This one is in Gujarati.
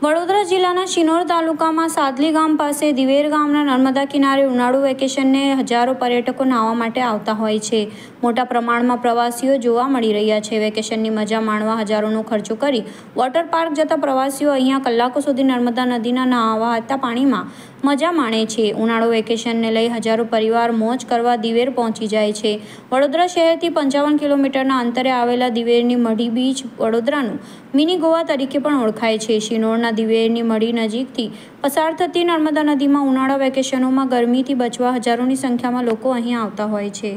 વડોદરા જિલ્લાના શિનોર તાલુકામાં સાદલી ગામ પાસે દિવેર ગામના નર્મદા કિનારે ઉનાળુ વેકેશનને હજારો પર્યટકો નાહવા માટે આવતા હોય છે મોટા પ્રમાણમાં પ્રવાસીઓ જોવા મળી રહ્યા છે વેકેશનની મજા માણવા હજારોનો ખર્ચો કરી વોટર પાર્ક જતા પ્રવાસીઓ અહીંયા કલાકો સુધી નર્મદા નદીના હતા પાણીમાં મજા માણે છે ઉનાળુ વેકેશનને લઈ હજારો પરિવાર મોજ કરવા દિવેર પહોંચી જાય છે વડોદરા શહેરથી પંચાવન કિલોમીટરના અંતરે આવેલા દિવેરની મઢી બીચ વડોદરાનું મિની ગોવા તરીકે પણ ઓળખાય છે શિનોરના નર્મદા દિવેરની મળી નજીકથી પસાર થતી નર્મદા નદીમાં ઉનાળા વેકેશનોમાં ગરમીથી બચવા હજારોની સંખ્યામાં લોકો અહીં આવતા હોય છે